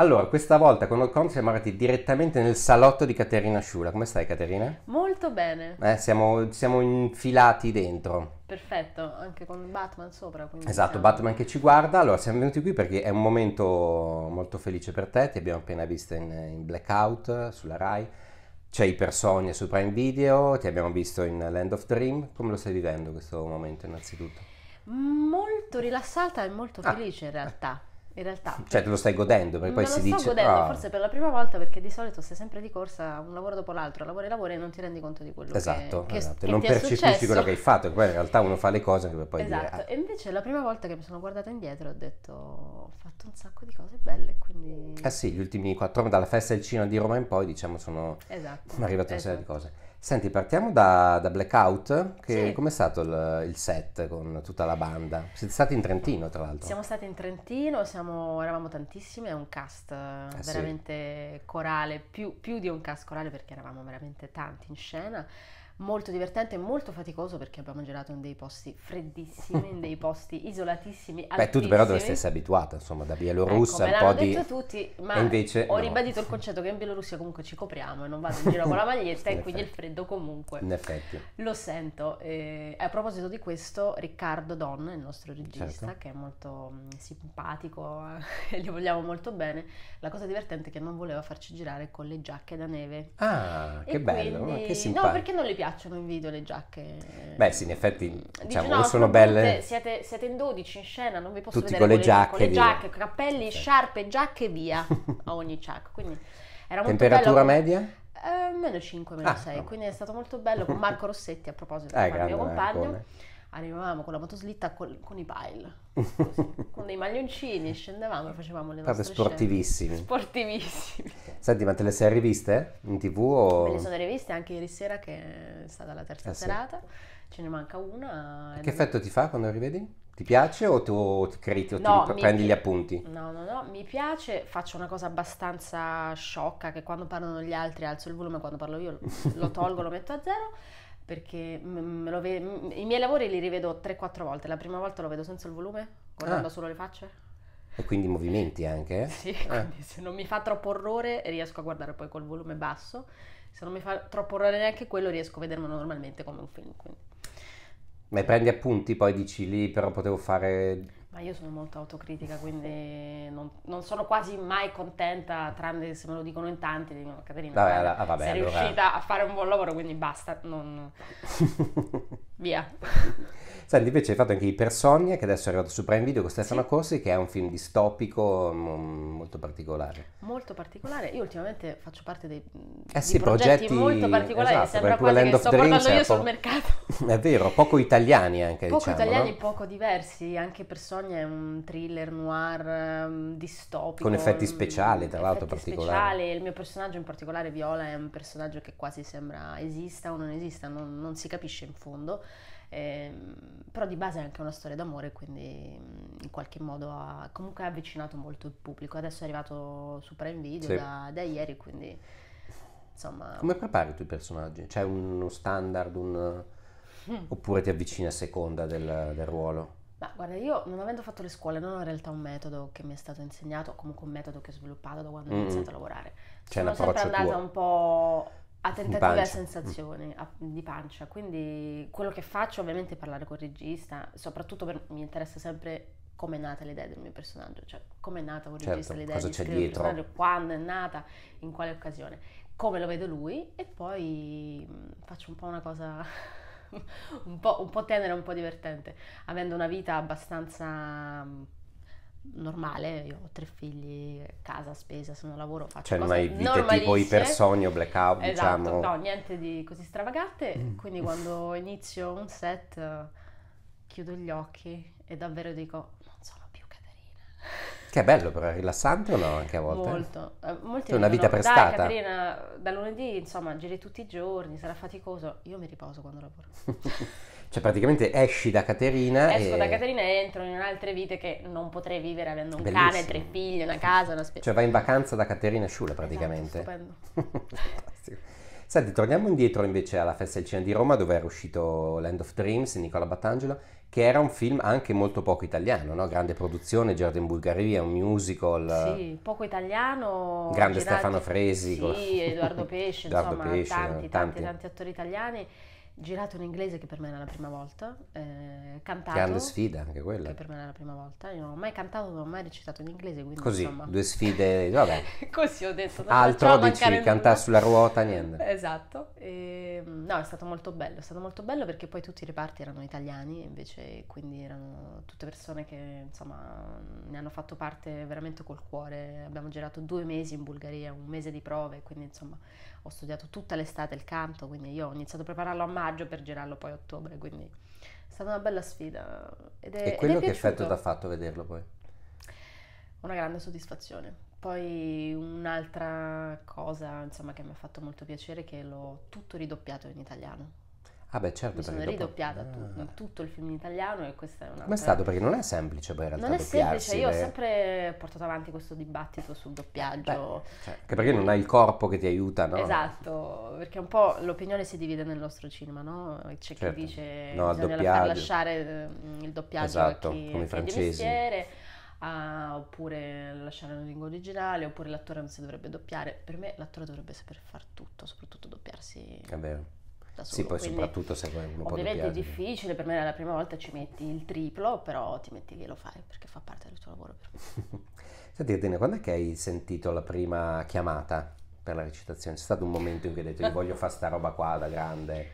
Allora, questa volta con Holcomb siamo arrivati direttamente nel salotto di Caterina Sciula. Come stai Caterina? Molto bene. Eh, siamo, siamo infilati dentro. Perfetto, anche con Batman sopra. Esatto, siamo... Batman che ci guarda. Allora, siamo venuti qui perché è un momento molto felice per te. Ti abbiamo appena visto in, in Blackout sulla Rai. C'è Ipersonia su Prime Video. Ti abbiamo visto in Land of Dream. Come lo stai vivendo questo momento, innanzitutto? Molto rilassata e molto ah. felice in realtà in realtà. Cioè te lo stai godendo, perché poi si dice... lo sto godendo, oh. forse per la prima volta, perché di solito sei sempre di corsa, un lavoro dopo l'altro, lavori, lavori e non ti rendi conto di quello esatto, che, esatto. che, che non percepisci quello che hai fatto, poi in realtà uno fa le cose che poi esatto. Dire, ah. e invece la prima volta che mi sono guardata indietro ho detto, ho fatto un sacco di cose belle, quindi... Eh sì, gli ultimi quattro anni, dalla festa del cinema di Roma in poi, diciamo, sono... Esatto. Mi arrivata una esatto. serie di esatto. cose. Senti, partiamo da, da Blackout, che sì. com'è stato il, il, set con tutta la banda? Siete stati in Trentino, tra l'altro. Siamo stati in Trentino, siamo, eravamo tantissimi, è un cast ah, veramente sì. corale, più, più di un cast corale perché eravamo veramente tanti in scena molto divertente e molto faticoso perché abbiamo girato in dei posti freddissimi, in dei posti isolatissimi. Beh, tu però dovresti essere abituata, insomma, da Bielorussia ecco, un po' di... tutti, ma invece ho no. ribadito il concetto che in Bielorussia comunque ci copriamo e non vado in giro con la maglietta e quindi effetti. il freddo comunque. In effetti. Lo sento. Eh, a proposito di questo, Riccardo Don, il nostro regista, certo. che è molto mm, simpatico eh, e gli vogliamo molto bene, la cosa divertente è che non voleva farci girare con le giacche da neve. Ah, e che quindi... bello, che simpatico. No, perché non le piace piacciono in video le giacche. Eh. Beh sì, in effetti diciamo, Dici, sono belle. Siete, siete, in 12 in scena, non vi posso Tutti vedere con le giacche. Con le giacche, cappelli, sì. sciarpe, giacche via a ogni giacca. Quindi era molto Temperatura bello. media? Eh, meno 5, meno ah, 6, no. quindi è stato molto bello con Marco Rossetti a proposito, eh, mio compagno. Marcone arrivavamo con la motoslitta col, con i pile, così, con dei maglioncini, scendevamo e facevamo le nostre Proprio sportivissimi. Scene. Sportivissimi. Senti, ma te le sei riviste in tv o... Me le sono riviste anche ieri sera che è stata la terza eh serata, sì. ce ne manca una. Che effetto ti fa quando rivedi? Ti piace o tu criti o no, ti prendi gli appunti? No, no, no, mi piace, faccio una cosa abbastanza sciocca che quando parlano gli altri alzo il volume, quando parlo io lo tolgo, lo metto a zero perché ve- i miei lavori li rivedo 3-4 volte. La prima volta lo vedo senza il volume, guardando ah. solo le facce. E quindi i movimenti anche? Eh? Sì, ah. quindi se non mi fa troppo orrore riesco a guardare poi col volume basso, se non mi fa troppo orrore neanche quello riesco a vedermelo normalmente come un film. Quindi. Ma prendi appunti, poi dici lì però potevo fare ma io sono molto autocritica, quindi non, non sono quasi mai contenta, tranne se me lo dicono in tanti, dicono Caterina, vabbè, vabbè, ah, vabbè, sei allora. riuscita a fare un buon lavoro, quindi basta, non... via. Senti, invece hai fatto anche Ipersonia, che adesso è arrivato su Prime Video con Stefano sì. Corsi, che è un film distopico mm, molto particolare. Molto particolare. Io ultimamente faccio parte dei mm, eh sì, progetti, progetti, molto particolari, esatto, sembra quasi che sto portando io po- sul mercato. è vero, poco italiani anche, Poco diciamo, italiani, no? poco diversi. Anche Ipersonia è un thriller noir um, distopico. Con effetti speciali, tra l'altro, particolari. Speciali. Il mio personaggio in particolare, Viola, è un personaggio che quasi sembra esista o non esista, non, non si capisce in fondo eh, però di base è anche una storia d'amore, quindi mm, in qualche modo ha comunque ha avvicinato molto il pubblico. Adesso è arrivato su Prime Video sì. da, da ieri, quindi insomma... Come prepari tu i personaggi? C'è uno standard, un... Mm. oppure ti avvicini a seconda del, del ruolo? Ma guarda, io non avendo fatto le scuole, non ho in realtà un metodo che mi è stato insegnato, comunque un metodo che ho sviluppato da quando mm. ho iniziato a lavorare. C'è Sono sempre andata tuo. un po' a tentative, e a sensazione a, di pancia. Quindi quello che faccio ovviamente è parlare con il regista, soprattutto per, mi interessa sempre come è nata l'idea del mio personaggio, cioè come è nata un certo, regista l'idea cosa di scrivere il personaggio, quando è nata, in quale occasione, come lo vedo lui e poi mm, faccio un po' una cosa un, po', un po' tenera, un po' divertente, avendo una vita abbastanza mm, normale, io ho tre figli, casa, spesa, sono lavoro faccio cioè, cose Cioè non hai vite tipo ipersonio, blackout, esatto, diciamo. no, niente di così stravagante, mm. quindi quando inizio un set chiudo gli occhi e davvero dico non sono più Caterina. Che è bello però, è rilassante o no anche a volte? Molto, eh, molti è una dicono, vita prestata. Dai Caterina, da lunedì insomma giri tutti i giorni, sarà faticoso, io mi riposo quando lavoro. Cioè praticamente esci da Caterina Esco e... da Caterina e entro in altre vite che non potrei vivere avendo un Bellissimo. cane, tre figli, una casa, una specie. Cioè vai in vacanza da Caterina e Sciula esatto, praticamente. Esatto, stupendo. Fantastico. Senti, torniamo indietro invece alla Festa del Cinema di Roma dove era uscito Land of Dreams di Nicola Battangelo che era un film anche molto poco italiano, no? grande produzione, Gerard in Bulgaria, un musical. Sì, poco italiano. Grande girati, Stefano Fresi. Sì, Edoardo Pesce, Edoardo insomma, Pesce, tanti, tanti, tanti, tanti attori italiani girato in inglese che per me era la prima volta, eh, cantato. Grande sfida anche quella. Che per me era la prima volta, io non ho mai cantato, non ho mai recitato in inglese, quindi Così, insomma... due sfide, vabbè. Così ho detto. Non Altro dici, cantare sulla ruota, niente. esatto, e, ehm, no è stato molto bello, è stato molto bello perché poi tutti i reparti erano italiani, invece quindi erano tutte persone che insomma ne hanno fatto parte veramente col cuore, abbiamo girato due mesi in Bulgaria, un mese di prove, quindi insomma ho studiato tutta l'estate il canto, quindi io ho iniziato a prepararlo a maggio per girarlo poi a ottobre, quindi è stata una bella sfida. Ed è, e quello è che effetto ti ha fatto vederlo poi? Una grande soddisfazione. Poi un'altra cosa insomma, che mi ha fatto molto piacere è che l'ho tutto ridoppiato in italiano Ah beh certo, mi sono ridoppiata dopo... ah. tu, tutto il film in italiano e questa è una... Ma è stato perché non è semplice poi in realtà Non è semplice, io le... ho sempre portato avanti questo dibattito sul doppiaggio. Beh, cioè, anche perché non hai il corpo che ti aiuta, no? Esatto, perché un po' l'opinione si divide nel nostro cinema, no? C'è certo. chi dice no, bisogna far lasciare ehm, il doppiaggio esatto, a chi come i francesi. Ah, oppure lasciare la lingua originale, oppure l'attore non si dovrebbe doppiare. Per me l'attore dovrebbe saper fare tutto, soprattutto doppiarsi. È vero da solo. Sì, poi Quindi, soprattutto se vuoi un po' Ovviamente è difficile, per me la prima volta ci metti il triplo, però ti metti lì e lo fai perché fa parte del tuo lavoro. Senti Caterina, quando è che hai sentito la prima chiamata per la recitazione? C'è stato un momento in cui hai detto io voglio fare sta roba qua da grande?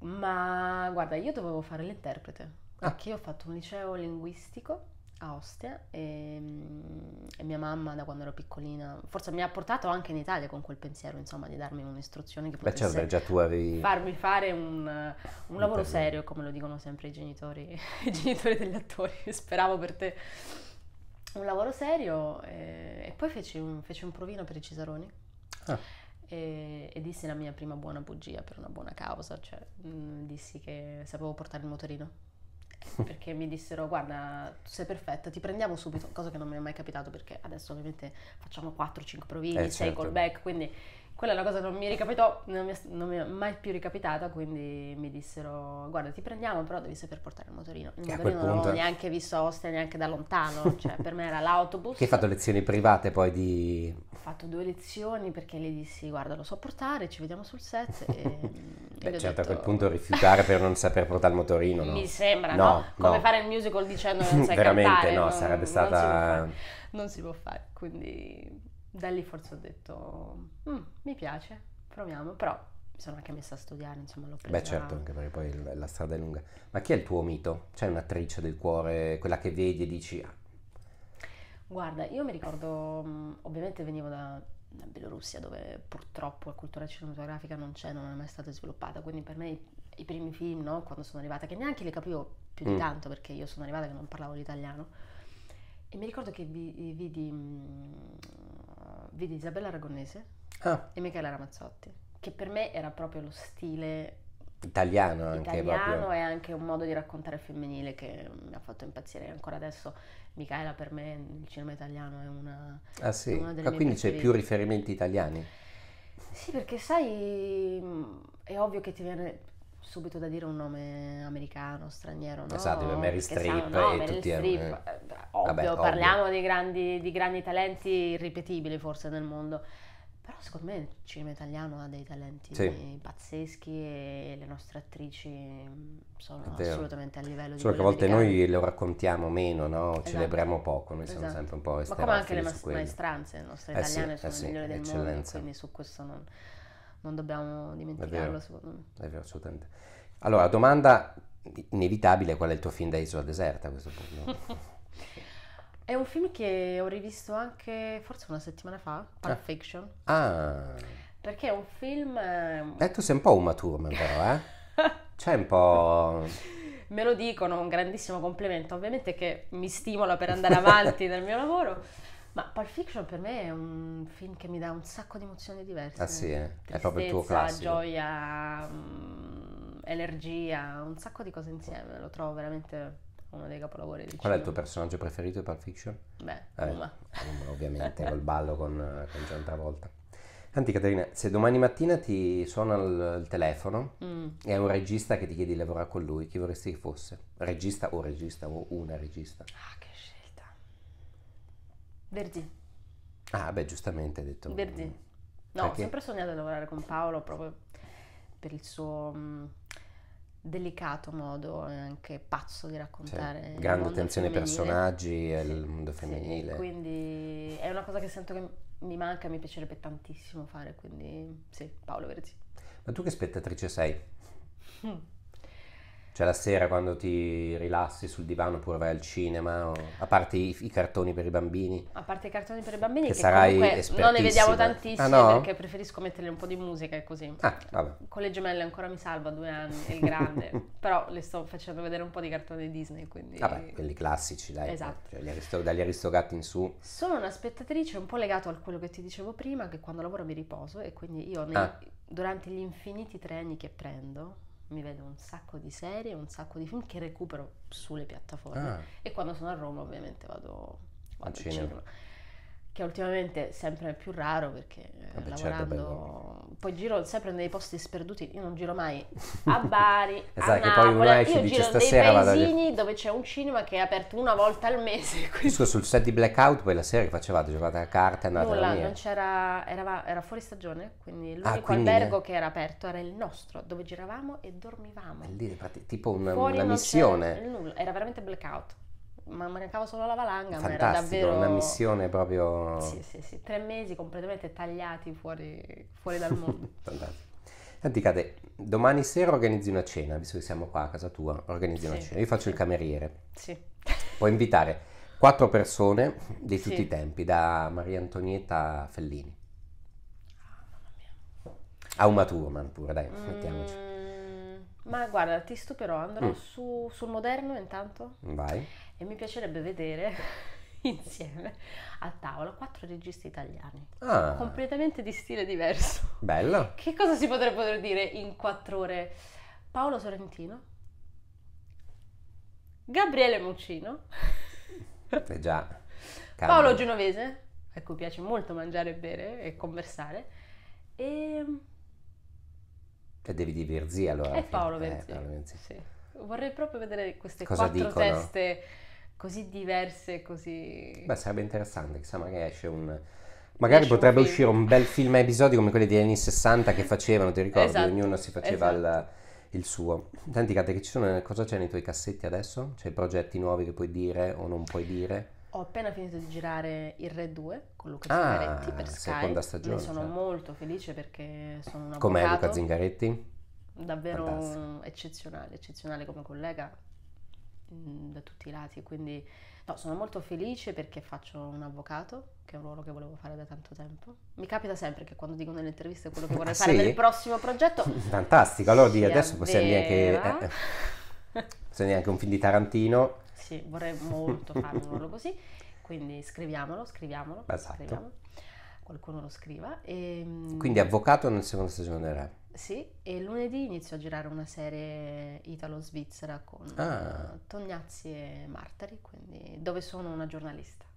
Ma guarda, io dovevo fare l'interprete, ah. perché io ho fatto un liceo linguistico a Ostia e, ehm, e, mia mamma da quando ero piccolina forse mi ha portato anche in Italia con quel pensiero insomma di darmi un'istruzione che potesse Beh, certo, già tu avevi... farmi fare un, un lavoro serio come lo dicono sempre i genitori, i genitori degli attori speravo per te un lavoro serio e, eh, e poi feci un, feci un, provino per i Cesaroni ah. e, e, dissi la mia prima buona bugia per una buona causa cioè mh, mm, dissi che sapevo portare il motorino perché mi dissero guarda sei perfetta ti prendiamo subito cosa che non mi è mai capitato perché adesso ovviamente facciamo 4-5 provini eh, 6 certo. call quindi quella è una cosa che non mi ricapitò non mi, è, non mi è mai più ricapitata quindi mi dissero guarda ti prendiamo però devi saper portare il motorino il motorino non punto... l'ho neanche visto a Ostia neanche da lontano cioè per me era l'autobus che hai fatto lezioni private poi di ho fatto due lezioni perché le dissi guarda lo so portare ci vediamo sul set e Beh, certo, detto... a quel punto rifiutare per non saper portare il motorino, no? Mi sembra, no? no? Come fare il musical dicendo che non sai Veramente, cantare, no, sarebbe stata... Non si, non si, può fare, quindi da lì forse ho detto, mm, mi piace, proviamo, però mi sono anche messa a studiare, insomma l'ho presa... Beh certo, anche perché poi la strada è lunga. Ma chi è il tuo mito? C'è un'attrice del cuore, quella che vedi e dici... Ah. Guarda, io mi ricordo, mm, ovviamente venivo da la Bielorussia dove purtroppo la cultura cinematografica non c'è, non è mai stata sviluppata, quindi per me i, i primi film, no, quando sono arrivata, che neanche li capivo più mm. di tanto perché io sono arrivata che non parlavo l'italiano, e mi ricordo che vi, eh, vidi, mm, vidi Isabella Aragonese ah. e Michela Ramazzotti, che per me era proprio lo stile Italiano anche Italiano proprio. è anche un modo di raccontare il femminile che mi ha fatto impazzire ancora adesso. Michaela per me il cinema italiano è una, ah, sì. Una ah, quindi c'è più riferimenti italiani? Sì, perché sai, è ovvio che ti viene subito da dire un nome americano, straniero, no? Esatto, Mary Streep e Mary tutti Streep, eh. eh ovvio, Vabbè, parliamo ovvio. Di, grandi, di grandi talenti irripetibili forse nel mondo però secondo me il cinema italiano ha dei talenti sì. pazzeschi e le nostre attrici mm, sono assolutamente a livello di... Solo che a volte noi lo raccontiamo meno, no? Esatto. Celebriamo poco, noi esatto. siamo sempre un po' esterni. Ma come anche le mas- maestranze, le nostre eh italiane eh sì, sono eh sì, le migliori del mondo, quindi su questo non, non dobbiamo dimenticarlo È secondo me. È vero, assolutamente. Allora, domanda inevitabile, qual è il tuo film da Isola Deserta a questo punto? È un film che ho rivisto anche forse una settimana fa, Pulp ah. Fiction. Ah. Perché è un film... Ehm, eh, tu sei un po' Uma Thurman però, eh? C'è un po'... Me lo dicono, un grandissimo complimento, ovviamente che mi stimola per andare avanti nel mio lavoro. Ma Pulp Fiction per me è un film che mi dà un sacco di emozioni diverse. Ah sì, eh? è proprio il tuo classico. gioia, mm, energia, un sacco di cose insieme, lo trovo veramente uno dei capolavori del Qual cinema. è il tuo personaggio preferito di Pulp Fiction? Beh, eh, Uma. Uma ovviamente, col ballo con, con John Travolta. Tanti Caterina, se domani mattina ti suona il, il telefono mm. e hai un regista che ti chiede di lavorare con lui, chi vorresti che fosse? Regista o regista o una regista? Ah, che scelta. Verdi. Ah, beh, giustamente hai detto. Verdi. Mm. No, Perché? ho sempre sognato di lavorare con Paolo proprio per il suo mm, delicato modo e anche pazzo di raccontare. Sì, grande attenzione ai personaggi e al mondo femminile. Sì, quindi è una cosa che sento che mi manca, mi piacerebbe tantissimo fare, quindi sì, Paolo Verzi. Ma tu che spettatrice sei? Mm. Cioè la sera quando ti rilassi sul divano oppure vai al cinema, o... a parte i, i, cartoni per i bambini. A parte i cartoni per i bambini che, che sarai non ne vediamo tantissimi ah, no? perché preferisco mettere un po' di musica e così. Ah, Con le gemelle ancora mi salva, due anni, è il grande, però le sto facendo vedere un po' di cartoni Disney, quindi... Vabbè, quelli classici, dai. Esatto. Cioè, aristo, dagli Aristogatti in su. Sono una spettatrice un po' legato a quello che ti dicevo prima, che quando lavoro mi riposo e quindi io ah. durante gli infiniti tre anni che prendo mi vedo un sacco di serie, un sacco di film che recupero sulle piattaforme. Ah. E quando sono a Roma ovviamente vado, vado al cinema. cinema che ultimamente sempre è più raro perché eh, Vabbè, certo, lavorando certo, poi giro sempre nei posti sperduti io non giro mai a Bari esatto, a Napoli poi esce, io dice, giro dei paesini vado... dove c'è un cinema che è aperto una volta al mese quindi... scusa sul set di Blackout poi la sera che facevate giocate a carte andate nulla non c'era era, era, fuori stagione quindi ah, l'unico ah, quindi... albergo che era aperto era il nostro dove giravamo e dormivamo lì, tipo un, una missione nulla era veramente Blackout ma mancava solo la valanga, Fantastico, ma era davvero... una missione proprio... Sì, sì, sì, tre mesi completamente tagliati fuori, fuori dal mondo. Fantastico. Senti Cade, domani sera organizzi una cena, visto che siamo qua a casa tua, organizzi sì, una cena, io faccio sì. il cameriere. Sì. Puoi invitare quattro persone di sì. tutti i tempi, da Maria Antonietta Fellini. Ah, a Uma Thurman pure, dai, mm. mettiamoci. Ma guarda, ti stupirò, andrò mm. su, sul moderno intanto. Vai e mi piacerebbe vedere insieme a tavola quattro registi italiani, ah. completamente di stile diverso. Bello. Che cosa si potrebbe dire in quattro ore? Paolo Sorrentino, Gabriele Muccino, eh già, Calma. Paolo Genovese, a cui piace molto mangiare e bere e conversare, e... Mm, e devi dire Verzi allora. E eh, Paolo Verzi. Eh, Sì. Vorrei proprio vedere queste cosa quattro dicono? teste così diverse così... Beh, sarebbe interessante, chissà, magari esce un... Magari esce potrebbe un uscire un bel film a episodi come quelli degli anni 60 che facevano, ti ricordi? Esatto, Ognuno si faceva esatto. il, il, suo. Senti Kate, che ci sono, cosa c'è nei tuoi cassetti adesso? C'è progetti nuovi che puoi dire o non puoi dire? Ho appena finito di girare Il Re 2 con Luca ah, Zingaretti ah, per Sky. seconda stagione. Ne sono cioè. molto felice perché sono una Com'è Luca Zingaretti? Davvero Fantastico. eccezionale, eccezionale come collega, Mm, da tutti i lati, quindi no, sono molto felice perché faccio un avvocato, che è un ruolo che volevo fare da tanto tempo. Mi capita sempre che quando dico nelle interviste quello che vorrei ah, fare sì? nel prossimo progetto... Fantastico, allora di adesso possiamo dire Eh, eh, neanche un film di Tarantino. Sì, vorrei molto fare un ruolo così, quindi scriviamolo, scriviamolo, esatto. scriviamolo qualcuno lo scriva. E, ehm, Quindi avvocato nel secondo stagione della Sì, e lunedì inizio a girare una serie italo-svizzera con ah. Eh, Tognazzi e Martari, quindi, dove sono una giornalista.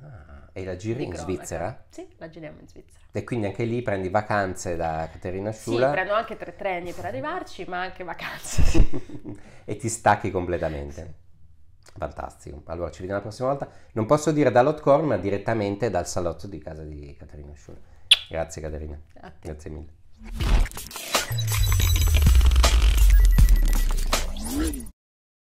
Ah, e la giri in Svizzera? Sì, la giriamo in Svizzera. E quindi anche lì prendi vacanze da Caterina Sciula? Sì, prendo anche tre treni per arrivarci, ma anche vacanze. e ti stacchi completamente. Sì. Fantastico. Allora ci vediamo la prossima volta. Non posso dire dall'Hotcorn, ma direttamente dal salotto di casa di Caterina Schul. Grazie Caterina. Grazie mille.